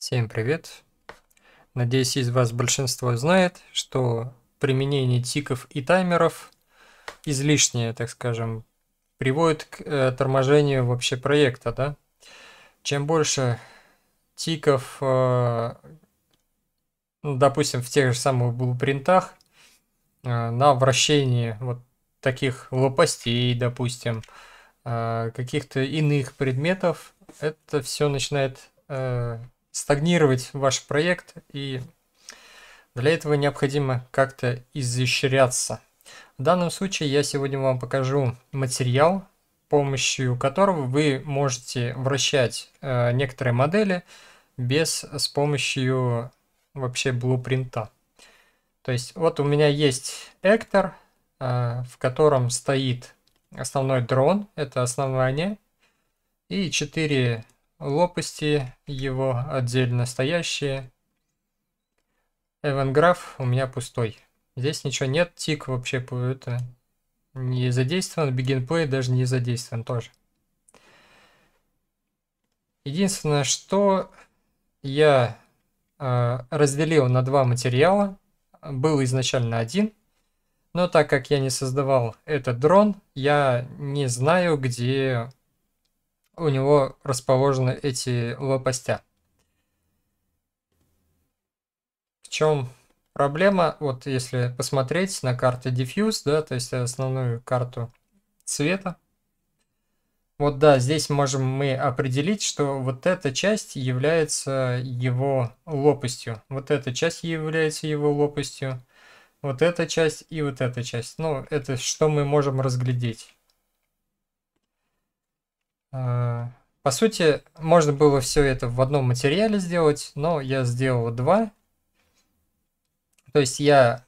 Всем привет! Надеюсь, из вас большинство знает, что применение тиков и таймеров излишнее, так скажем, приводит к э, торможению вообще проекта. Да? Чем больше тиков, э, ну, допустим, в тех же самых блупринтах, э, на вращении вот таких лопастей, допустим, каких-то иных предметов, это все начинает стагнировать ваш проект, и для этого необходимо как-то изощряться. В данном случае я сегодня вам покажу материал, помощью которого вы можете вращать э, некоторые модели без с помощью вообще блупринта. То есть вот у меня есть Эктор, э, в котором стоит основной дрон, это основание, и четыре лопасти его отдельно стоящие. Эванграф у меня пустой. Здесь ничего нет, тик вообще это не задействован, бигинплей даже не задействован тоже. Единственное, что я э, разделил на два материала, был изначально один, но так как я не создавал этот дрон, я не знаю, где у него расположены эти лопастя. В чем проблема? Вот если посмотреть на карты Diffuse, да, то есть основную карту цвета, вот да, здесь можем мы определить, что вот эта часть является его лопастью. Вот эта часть является его лопастью. Вот эта часть и вот эта часть. Ну, это что мы можем разглядеть. Э, по сути, можно было все это в одном материале сделать, но я сделал два. То есть я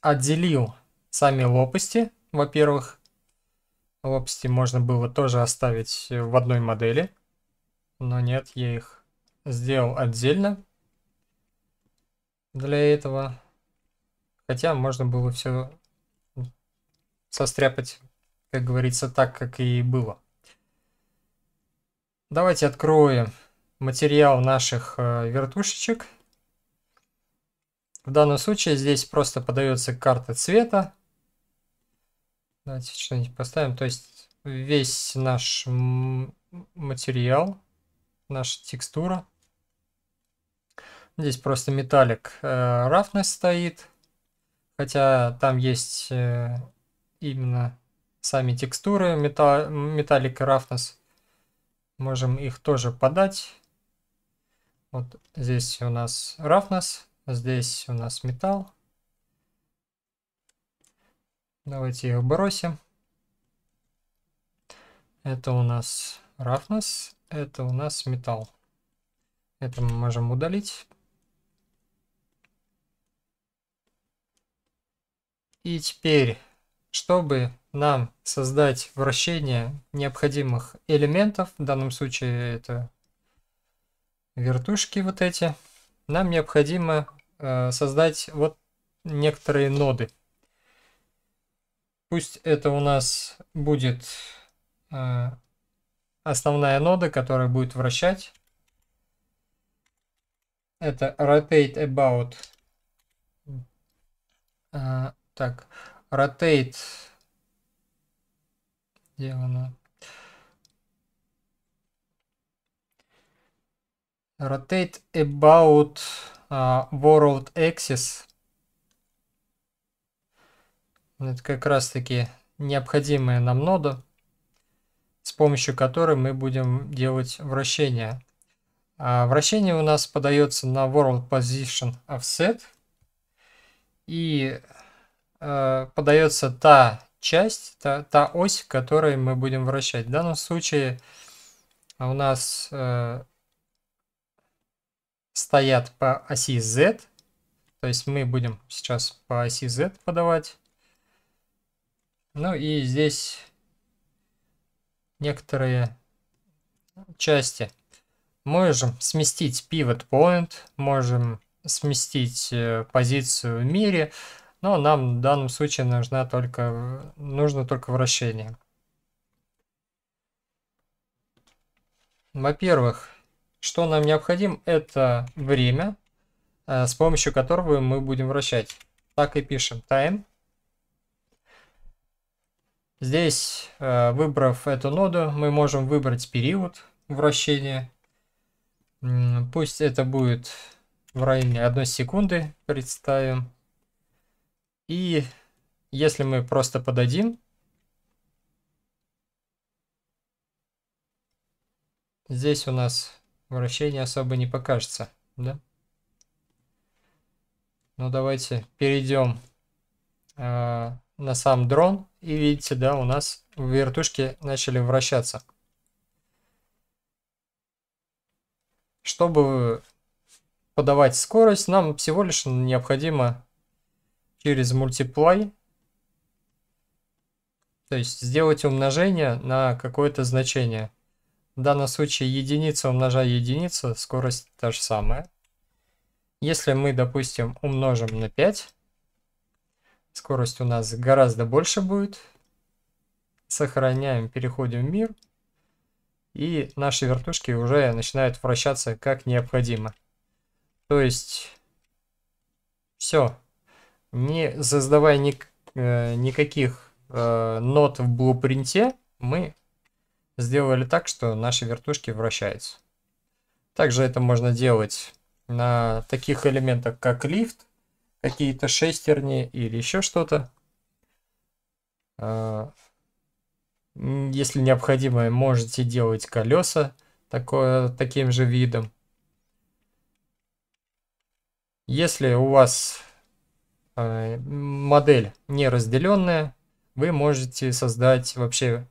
отделил сами лопасти, во-первых. Лопасти можно было тоже оставить в одной модели. Но нет, я их сделал отдельно для этого. Хотя можно было все состряпать, как говорится, так, как и было. Давайте откроем материал наших э, вертушечек. В данном случае здесь просто подается карта цвета. Давайте что-нибудь поставим. То есть весь наш материал, наша текстура. Здесь просто металлик э, стоит. Хотя там есть э, именно сами текстуры метал, металлик roughness можем их тоже подать. Вот здесь у нас рафнес, здесь у нас металл. Давайте их бросим. Это у нас рафнес, это у нас металл. Это мы можем удалить. И теперь чтобы нам создать вращение необходимых элементов, в данном случае это вертушки вот эти, нам необходимо э, создать вот некоторые ноды. Пусть это у нас будет э, основная нода, которая будет вращать. Это rotate about. Э, так, rotate. Где она? Rotate about uh, world axis. Это как раз таки необходимая нам нода, с помощью которой мы будем делать вращение. А вращение у нас подается на World Position Offset. И э, подается та часть, та, та ось, которой мы будем вращать. В данном случае у нас э, стоят по оси Z, то есть мы будем сейчас по оси Z подавать. Ну и здесь некоторые части. Можем сместить pivot point, можем сместить э, позицию в мире. Но нам в данном случае нужна только, нужно только вращение. Во-первых, что нам необходимо, это время, э, с помощью которого мы будем вращать. Так и пишем time. Здесь, э, выбрав эту ноду, мы можем выбрать период вращения. Пусть это будет в районе 1 секунды, представим. И если мы просто подадим, здесь у нас вращение особо не покажется, да? Ну давайте перейдем э, на сам дрон. И видите, да, у нас вертушки начали вращаться. Чтобы подавать скорость, нам всего лишь необходимо через multiply. То есть сделать умножение на какое-то значение. В данном случае единица умножая единицу, скорость та же самая. Если мы, допустим, умножим на 5, скорость у нас гораздо больше будет. Сохраняем, переходим в мир. И наши вертушки уже начинают вращаться как необходимо. То есть, все не создавая ник э, никаких э, нот в блупринте, мы сделали так, что наши вертушки вращаются. Также это можно делать на таких элементах, как лифт, какие-то шестерни или еще что-то. Э, если необходимо, можете делать колеса такое, таким же видом. Если у вас Э, модель не разделенная, вы можете создать вообще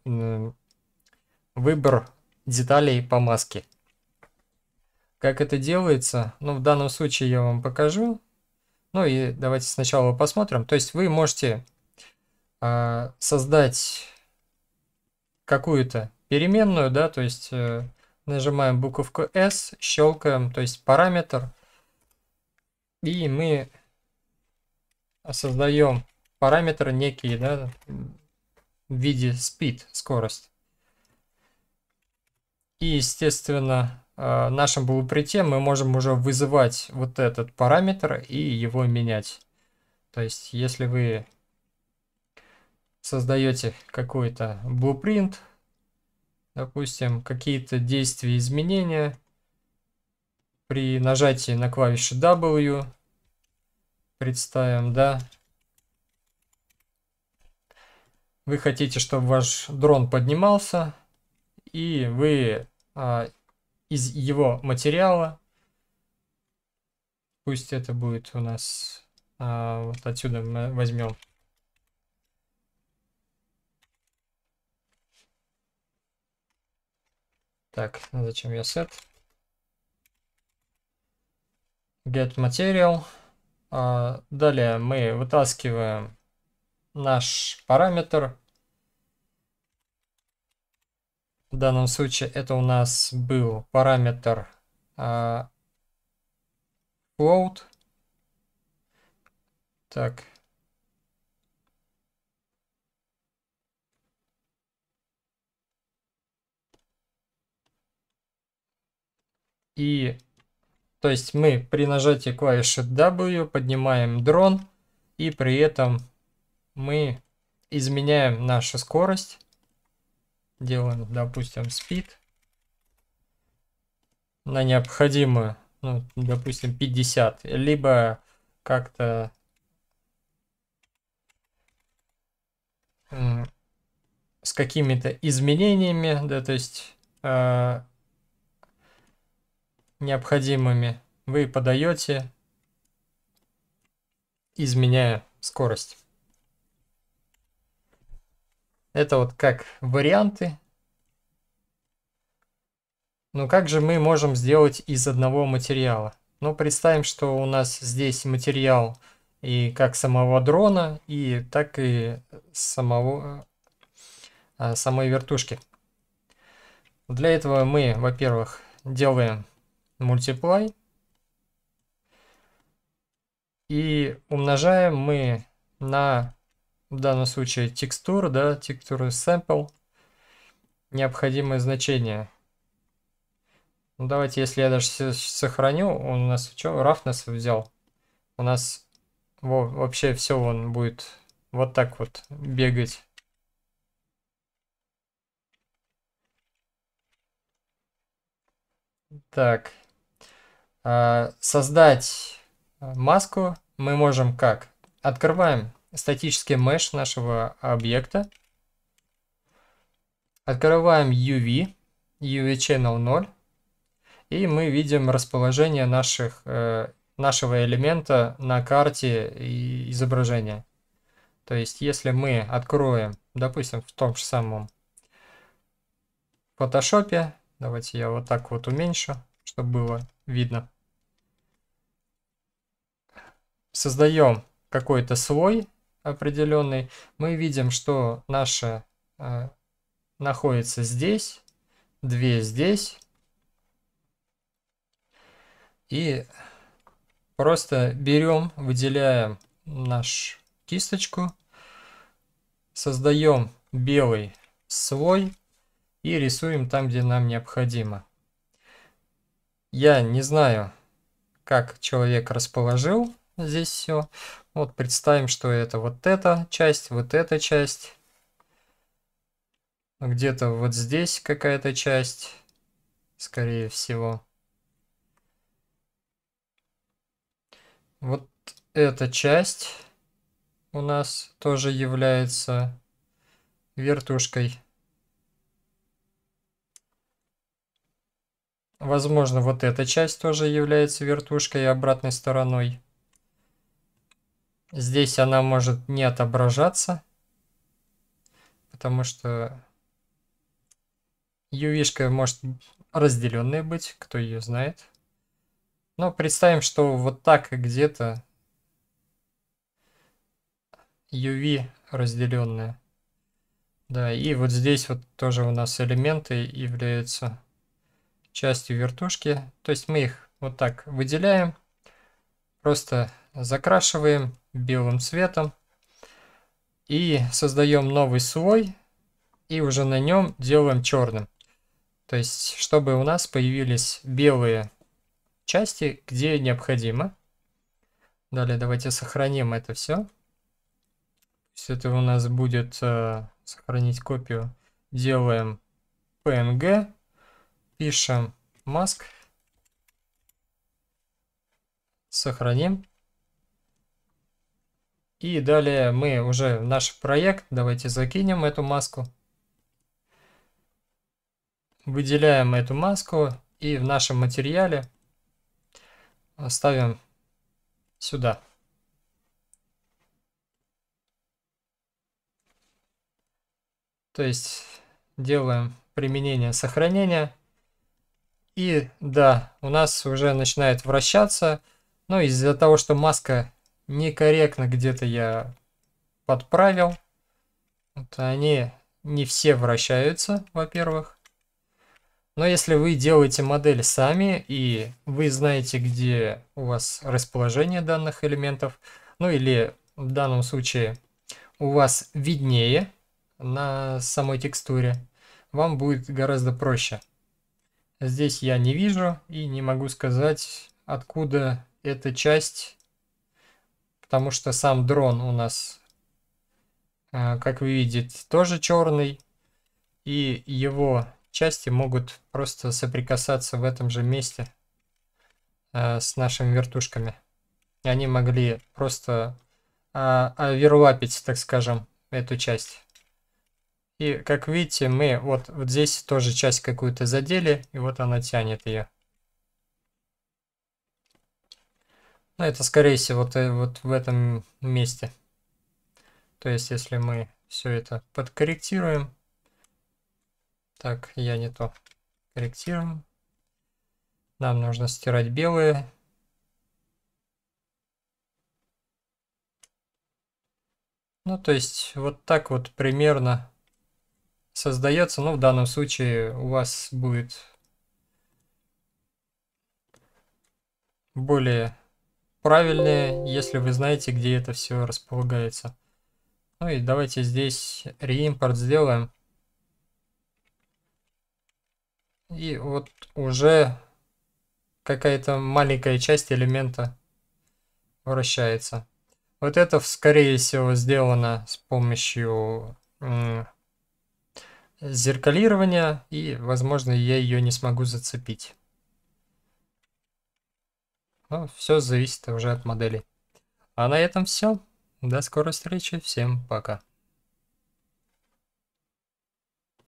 выбор деталей по маске. Как это делается? Ну, в данном случае я вам покажу. Ну и давайте сначала посмотрим. То есть вы можете э, создать какую-то переменную, да, то есть э, нажимаем буковку S, щелкаем, то есть параметр, и мы создаем параметр некий да, в виде speed, скорость. И, естественно, э, нашим был прийти мы можем уже вызывать вот этот параметр и его менять. То есть, если вы создаете какой-то blueprint, допустим, какие-то действия изменения, при нажатии на клавишу W представим, да. Вы хотите, чтобы ваш дрон поднимался, и вы а, из его материала, пусть это будет у нас, а, вот отсюда мы возьмем Так, зачем я set? Get material. А, далее мы вытаскиваем наш параметр. В данном случае это у нас был параметр а, float. Так. И то есть мы при нажатии клавиши W поднимаем дрон, и при этом мы изменяем нашу скорость. Делаем, допустим, speed на необходимую, ну, допустим, 50, либо как-то с какими-то изменениями, да, то есть а, необходимыми, вы подаете, изменяя скорость. Это вот как варианты. Но как же мы можем сделать из одного материала? Ну, представим, что у нас здесь материал и как самого дрона, и так и самого, а, самой вертушки. Для этого мы, во-первых, делаем multiply. И умножаем мы на, в данном случае, текстуру, да, текстуру sample, необходимое значение. Ну, давайте, если я даже сохраню, он у нас, что, RAF нас взял. У нас во, вообще все он будет вот так вот бегать. Так, а, создать маску мы можем как? Открываем статический меш нашего объекта. Открываем UV, UV Channel 0. И мы видим расположение наших, э, нашего элемента на карте изображения. То есть, если мы откроем, допустим, в том же самом фотошопе, давайте я вот так вот уменьшу, чтобы было видно создаем какой-то слой определенный, мы видим, что наша э, находится здесь, 2 здесь. И просто берем, выделяем наш кисточку, создаем белый слой и рисуем там, где нам необходимо. Я не знаю, как человек расположил здесь все. Вот представим, что это вот эта часть, вот эта часть. Где-то вот здесь какая-то часть, скорее всего. Вот эта часть у нас тоже является вертушкой. Возможно, вот эта часть тоже является вертушкой обратной стороной. Здесь она может не отображаться, потому что uv может разделенной быть, кто ее знает. Но представим, что вот так где-то UV разделенная. Да, и вот здесь вот тоже у нас элементы являются частью вертушки. То есть мы их вот так выделяем. Просто Закрашиваем белым цветом. И создаем новый слой. И уже на нем делаем черным. То есть, чтобы у нас появились белые части, где необходимо. Далее давайте сохраним это все. Все это у нас будет э, сохранить копию. Делаем PNG, пишем mask, сохраним. И далее мы уже наш проект, давайте закинем эту маску. Выделяем эту маску и в нашем материале ставим сюда. То есть делаем применение сохранения. И да, у нас уже начинает вращаться. Но из-за того, что маска некорректно где-то я подправил. Вот они не все вращаются, во-первых. Но если вы делаете модель сами и вы знаете, где у вас расположение данных элементов, ну или в данном случае у вас виднее на самой текстуре, вам будет гораздо проще. Здесь я не вижу и не могу сказать, откуда эта часть потому что сам дрон у нас, э, как вы видите, тоже черный, и его части могут просто соприкасаться в этом же месте э, с нашими вертушками. И они могли просто а, оверлапить, так скажем, эту часть. И как видите, мы вот, вот здесь тоже часть какую-то задели, и вот она тянет ее. Ну, это, скорее всего, ты вот в этом месте. То есть, если мы все это подкорректируем. Так, я не то. Корректируем. Нам нужно стирать белые. Ну, то есть, вот так вот примерно создается. Ну, в данном случае у вас будет более правильнее, если вы знаете, где это все располагается. Ну и давайте здесь реимпорт сделаем. И вот уже какая-то маленькая часть элемента вращается. Вот это, скорее всего, сделано с помощью зеркалирования, и, возможно, я ее не смогу зацепить. Ну, все зависит уже от модели. А на этом все. До скорой встречи. Всем пока.